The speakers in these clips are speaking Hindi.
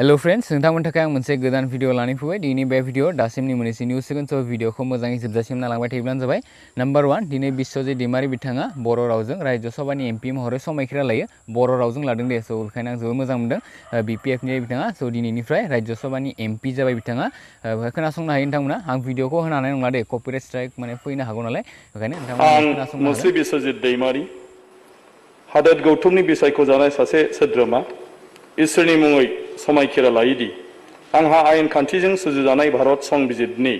हेलो फ्रेंड्स नोंथांमोननि थाखाय आं मोनसे गोदान भिडिअ लानानै फैबाय दिनै बे भिडिअ दासिमनि मोननैसो निउज सेगोन स' भिडिअखौ मोजाङै जोबजासिम नालांबाय थायोब्लानो जाबाय नाम्बार वान दिनै बिस्वजित दैमारि बिथाङा बर' रावजों राज्यसभानि एम पि महरै समायखिरा लायो बर' रावजों लादों दे स' बेखायनो आं जोबोद मोजां मोनदों बि पि एफनि बिथाङा स' दिनैनिफ्राय राज्यसभानि एम पि जाबाय बिथाङा खोनासंनो हायो नोंथांमोना आं भिडिअखौ होनानै नङा दे कपिराइट स्ट्राइक माने फैनो हागौ नालाय बेखायनो नोंथांमोना बिस्वजित दैमारि हादोर इसोरनि मुङै समायखेरा लायोदि आंहा आयेन खान्थिजों सुजुजानाय भारत संबिजितनि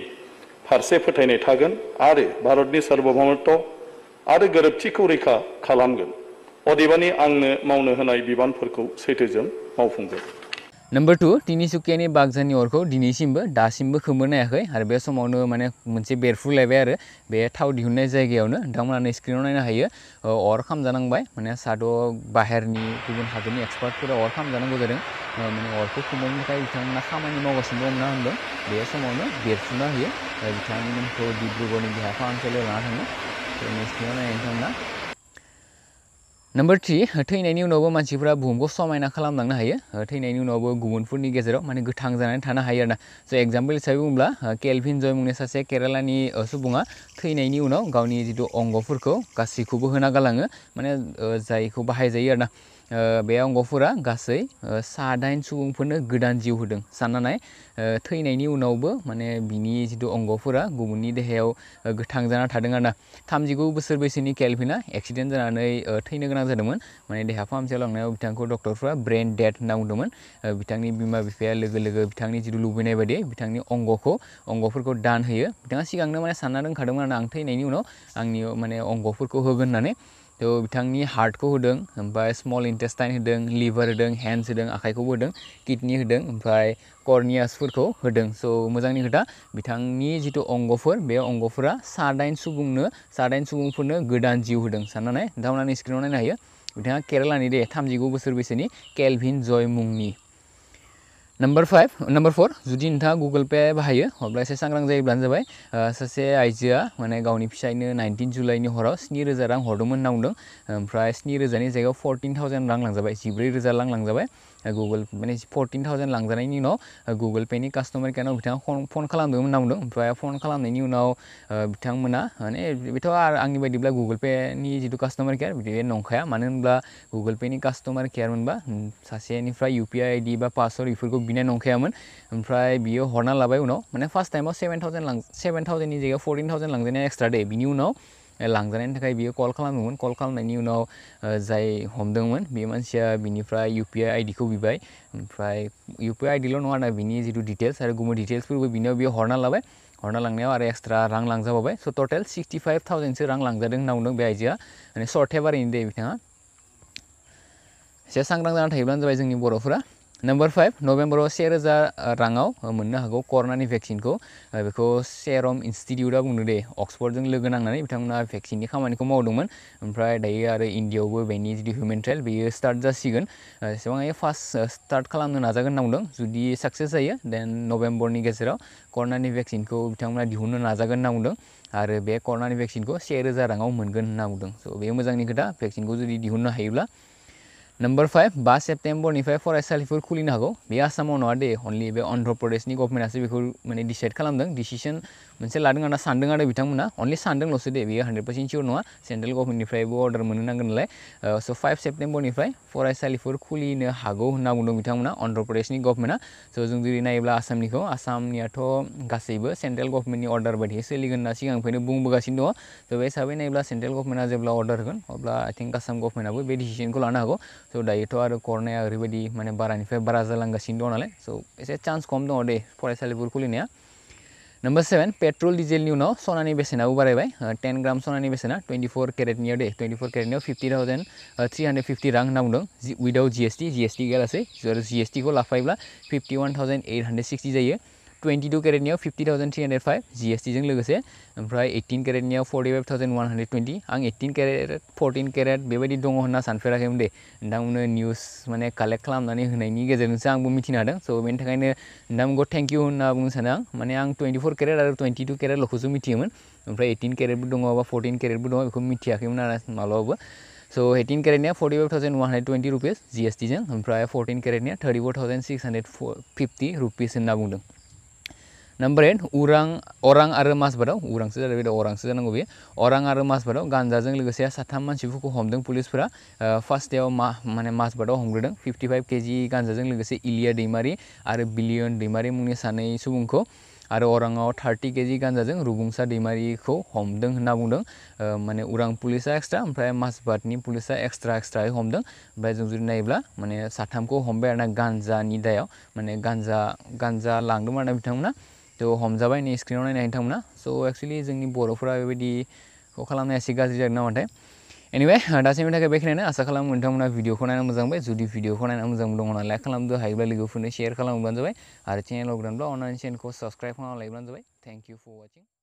फारसे फोथायनाय थागोन आरो भारतनि सार्वभौमत्व आरो गोरोबथिखौ रैखा खालामगोन अदेबानि आंनो मावनो होनाय बिबानफोरखौ सैथोजों मावफुंगोन नम्बर टु तिनिसुकियानि बागजानि अरखौ दिनैसिमबो दासिमबो खोमोरनायाखै आरो बे समावनो माने मोनसे बेरफ्रुलायबाय आरो बे थाव दिहुननाय जायगायावनो नोंथांमोनानो स्क्रिनाव नायनो हायो अर खामजानांबाय माने साद' बाहेरनि गुबुन हादरनि एक्सपार्टफोरा अर खामजानांगौ जादों माने अरखौ खोमोरनो थाखाय बिथांमोना खामानि मावगासिनो दं होनना बे समावनो बेरफ्रुना होयो बिथांमोनखौ डिब्रुगड़नि देहा फाहामसालियाव लाना थाङो स्क्रिनाव नायनो नम्बर थ्री थैनायनि उनावबो मानसिफोरा बुहुमखौ समायना खालामलांनो हायो थैनायनि उनावबो गुबुनफोरनि गेजेराव माने गोथां जानानै थानो हायो आरोना स' एक्जाम्पल हिसाबै बुङोब्ला केलभिन जय मुंनि सासे केरालानि सुबुङा थैनायनि उनाव गावनि जिथु अंगफोरखौ गासैखौबो होना गालाङो माने जायखौ बाहायजायो आरोना बे गासै सा दाइन सुबुंफोरनो गोदान जिउ होदों साननानै थैनायनि उनावबो माने बिनि जिथु अंगफोरा गुबुननि देहायाव गोथां जाना थादों आरोना थामजिगु बोसोर बैसोनि केल्भिना एक्सिडेन्ट जानानै थैनो गोनां जादोंमोन माने देहा फाहामसालियाव लांनायाव बिथांखौ डक्टरफ्रा ब्रेन डेड होनना बुंदोंमोन बिथांनि बिमा बिफाया लोगो लोगो बिथांनि जिथु लुबैनाय बायदियै बिथांनि अंगखौ अंगफोरखौ दान होयो बिथाङा सिगांनो माने सानना दोनखादोंमोन आं थैनायनि उनाव आंनि माने अंगफोरखौ होगोन होननानै थ' बिथांनि हार्टखौ होदों ओमफ्राय स्मल इन्टेस्टाइन होदों लिभार होदों हेन्स होदों आखाइखौबो होदों किडनि होदों ओमफ्राय कर्नियासफोरखौ होदों स' मोजांनि खोथा बिथांनि जिथु अंगफोर बे अंगफोरा सादाइन सुबुंनो सादाइन सुबुंफोरनो गोदान जिउ होदों साननानै नोंथांमोननि स्क्रिनाव नायनो हायो बिथाङा केरेलानि दे थामजिगु बोसोर बैसोनि केलभिन जय मुंनि नम्बर फाइव नम्बर फोर जुदि नोंथाङा गुगोल पे बाहायो अब्ला एसे सांग्रां जायोब्लानो जाबाय सासे आइजोआ माने गावनि फिसायनो नाइनटिन जुलाइनि हराव स्नि रोजा रां हरदोंमोन होनना बुंदों ओमफ्राय स्नि रोजानि जायगायाव फर्टिन थावजेन्ड रां लांजाबाय जिब्रै रोजा रां लांजाबाय गुगोल माने फर्टिन थावजेन्ड लांजानायनि उनाव गुगोल पेनि कास्टमार केयाराव बिथाङा फन खालामदोंमोन होनना ओमफ्राय फन खालामनायनि उनाव बिथांमोना माने बेथ' आंनि बायदिब्ला गुगोल पेनि जितु कास्टमार केयार बे नंखाया मानो होनब्ला गुगोल पेनि कास्टमार केयार मोनबा सासेनिफ्राय इउ पि आइ आइडि बा पासवर्ड बेफोरखौ बिनाय नंखायामोन ओमफ्राय बियो हरना लाबाय उनाव माने फार्स्ट टाइमाव सेभेन थावजेन्ड लां सेभेन थावजेन्डनि जायगायाव फर्टिन थावजेन्ड लांजानाया एक्सट्रा दे बिनि उनाव लांजानायनि थाखाय बियो कल खालामदोंमोन कल खालामनायनि उनाव जाय हमदोंमोन बे मानसिया बिनिफ्राय इउ आइडिखौ बिबाय ओमफ्राय इउ आइडिल' नङा आरो बिनि जितु डिटेल्स आरो गुबुन डिटेल्सफोरबो बिनियाव बियो हरना लाबाय हरना लांनायाव आरो एक्सट्रा रां लांजाबावबाय स' टटेल सिक्सटि फाइभ थावजेन्डसो रां लांजादों होनना बुंदों बे आइजोआ माने सर्ट दे बिथाङा एसे सांग्रां जाना थायोब्लानो जाबाय जोंनि बर'फोरा नम्बर फाइव नवेम्बर से रोजा राङाव मोननो हागौ कर'नानि भेक्सिनखौ बेखौ सेरम इन्सटिटिउटआ बुंदों दे अक्सफर्डजों लोगो नांनानै बिथांमोना भेक्सिननि खामानिखौ मावदोंमोन ओमफ्राय दायो आरो इन्डियायावबो बेनि जितु ट्रायल बेयो स्टार्ट जासिगोन एसेबाङै फार्स्ट स्टार्ट खालामनो नाजागोन होनना बुंदों जुदि साक्सेस जायो देन की गेजेराव कर'नानि भेक्सिनखौ बिथांमोना दिहुननो नाजागोन होनना बुंदों आरो बे कर'नानि भेक्सिनखौ से रोजा राङाव मोनगोन होनना बुंदों स' बेयो मोजांनि खोथा भेक्सिनखौ जुदि दिहुननो हायोब्ला नम्बर फाइव बा सेप्टेम्बरनिफ्राय फरायसालिफोर खुलिनो हागौ बे आसामाव नङा दे अनलि बे अन्ध्र प्रदेशनि गभर्नमेन्टासो बेखौ माने डिसाइड खालामदों डिसिसन मोनसे लादों आंना सान्दों आरो बिथांमोना अनलि सान्दोंल'सो दे बियो हान्ड्रेड पार्सेन्ट सियर नङा सेन्ट्रेल गभर्नमेन्टनिफ्रायबो अर्डार मोननो नांगोन नालाय स' फाइभ सेप्टेम्बरनिफ्राय फरायसालिफोर खुलिनो हागौ होनना बुंदों बिथांमोना अन्ध्र प्रदेशनि गभर्नमेन्टआ स' जों जुदि नायोब्ला आसामनिखौ आसामनियाथ' गासैबो सेन्ट्रेल गभर्नमेन्टनि अर्डार बायदियै सोलिगोन होनना सिगांनिफ्रायनो बुंबोगासिनो दङ स' बे हिसाबै नायोब्ला सेन्ट्रेल गभर्नमेन्टआ जेब्ला अर्डार होगोन अब्ला आइ थिंक आसाम गभर्नमेन्टआबो बे डिसिसनखौ लानो हागौ स' दायोथ' आरो कर'नाया ओरैबायदि माने बारानिफ्राय बारा जालांगासिनो दं नालाय स' एसे चान्स खम दङ दे फरायसालिफोर खुलिनाया নম্বৰ ছেভেন পেট্ৰল ডিজেল নিউ ন সোণানী বেচেনাও বাঢ়ে বাই টেন গ্ৰাম সোণানী বেচেনা টুৱেণ্টি ফ'ৰ কেৰেট নিয়াও দেই টুৱেণ্টি ফ'ৰ কেৰেট নিয়াও fifty thousand three hundred fifty ৰাং নাম দিওঁ উইদাউট জি এছ টি জি এছ টি গেল আছে জি এছ টিকো লাফাইবা fifty one thousand eight hundred sixty যায় टुवेन्टि टू केरेटनियाव fifty thousand three hundred five G S टिजों लोगोसे ओमफ्राय ओइटिन केरेटनियाव forty five thousand one hundred twenty आं ओइटिन केरेट फर्टिन केरेट बेबायदि दङ होनना सानफेराखैमोन दे नोंथांमोननो निउज माने कालेक्ट खालामनानै होनायनि गेजेरजोंसो आंबो मिथिनो हादों स' बेनि थाखायनो नोंथांमोनखौ थेंक इउ होनना बुंनो सानो आं माने आं टुवेन्टि फर केरेट आरो टुवेन्टि टु केरेटल'खौसो मिथियोमोन ओमफ्राय ओइटिन केरेटबो दङ बा फर्टिन केरेटबो दङ सो एटिन केरेटनिया forty five thousand one hundred twenty rupees G S टीजों ओमफ्राय फर्टीन केरेटनिया thirty four thousand six hundred fifty rupees होनना बुंदों नंबर एट उरां और मास बारो उरांसो जादों बेदि अरांसो जानांगौ बेयो अरां आरो बारो गान्जाजों लोगोसे साथाम मानसिफोरखौ हमदों पुलिसफोरा फार्स्ट डेआव मा माने माजबादाव हमग्रोदों फिफ्टी फाइभ केजि गान्जाजों लोगोसे इलिया दैमारि आरो बिलियन दैमारि मुंनि सानै सुबुंखौ आरो अराङाव जी केजि गान्जाजों रुगुंसा दैमारिखौ हमदों होनना बुंदों माने उरां पुलिसा एक्सट्रा ओमफ्राय माजबादनि पुलिसा एक्सट्रा एक्सट्रायै हमदों ओमफ्राय जों जुदि नायोब्ला माने साथामखौ हमबाय गांजा गान्जानि दायाव माने गान्जा गान्जा लांदोंमोन बिथांमोना थ' तो हमजाबाय नै स्क्रिनाव नायनो थांमोना स' एक्सुवेलि जोंनि बर'फोरा बेबायदिखौ खालामनाया एसे गाज्रि जादों नामाथाय एनिवे दासिमनि थाखाय बेखिनियानो आसा खालामो नोंथांमोना भिडिअखौ नायना मोजां मोनबाय जुदि भिडिअखौ नायना मोजां मोनदोंब्ला लाइक खालामदो हायोब्ला लोगोफोरनो शेयार खालामबानो जाबाय आरो चेनेल अग्रानब्ला अनलाइन चेनेलखौ साबस्क्राइब खालामना लायोब्लानो जाबाय थेंक इउ फर वाचिं